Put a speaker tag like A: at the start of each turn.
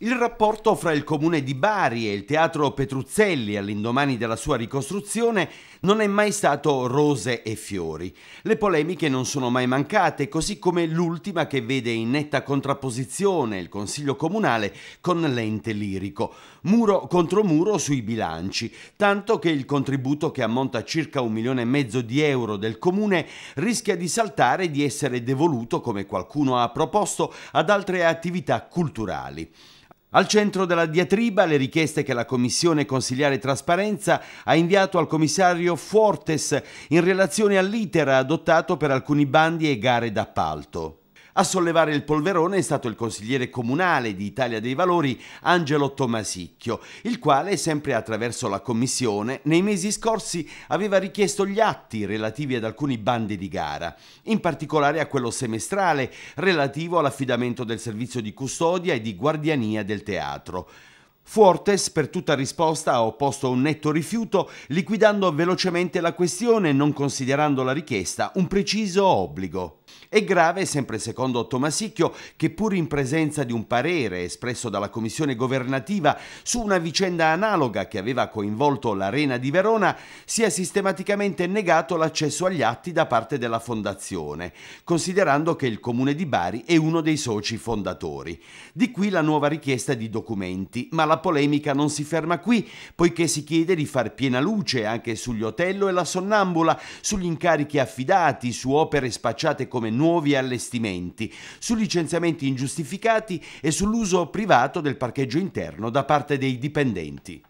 A: Il rapporto fra il comune di Bari e il teatro Petruzzelli all'indomani della sua ricostruzione non è mai stato rose e fiori. Le polemiche non sono mai mancate, così come l'ultima che vede in netta contrapposizione il Consiglio Comunale con l'ente lirico, muro contro muro sui bilanci, tanto che il contributo che ammonta a circa un milione e mezzo di euro del comune rischia di saltare e di essere devoluto, come qualcuno ha proposto, ad altre attività culturali. Al centro della diatriba le richieste che la Commissione Consigliare Trasparenza ha inviato al commissario Fortes in relazione all'iter adottato per alcuni bandi e gare d'appalto. A sollevare il polverone è stato il consigliere comunale di Italia dei Valori Angelo Tomasicchio, il quale, sempre attraverso la commissione, nei mesi scorsi aveva richiesto gli atti relativi ad alcuni bandi di gara, in particolare a quello semestrale relativo all'affidamento del servizio di custodia e di guardiania del teatro. Fuortes per tutta risposta ha opposto un netto rifiuto, liquidando velocemente la questione e non considerando la richiesta un preciso obbligo. È grave, sempre secondo Tomasicchio, che pur in presenza di un parere espresso dalla commissione governativa su una vicenda analoga che aveva coinvolto l'Arena di Verona, sia sistematicamente negato l'accesso agli atti da parte della fondazione, considerando che il comune di Bari è uno dei soci fondatori. Di qui la nuova richiesta di documenti, ma la polemica non si ferma qui, poiché si chiede di far piena luce anche sugli Otello e la Sonnambula, sugli incarichi affidati, su opere spacciate con come nuovi allestimenti, su licenziamenti ingiustificati e sull'uso privato del parcheggio interno da parte dei dipendenti.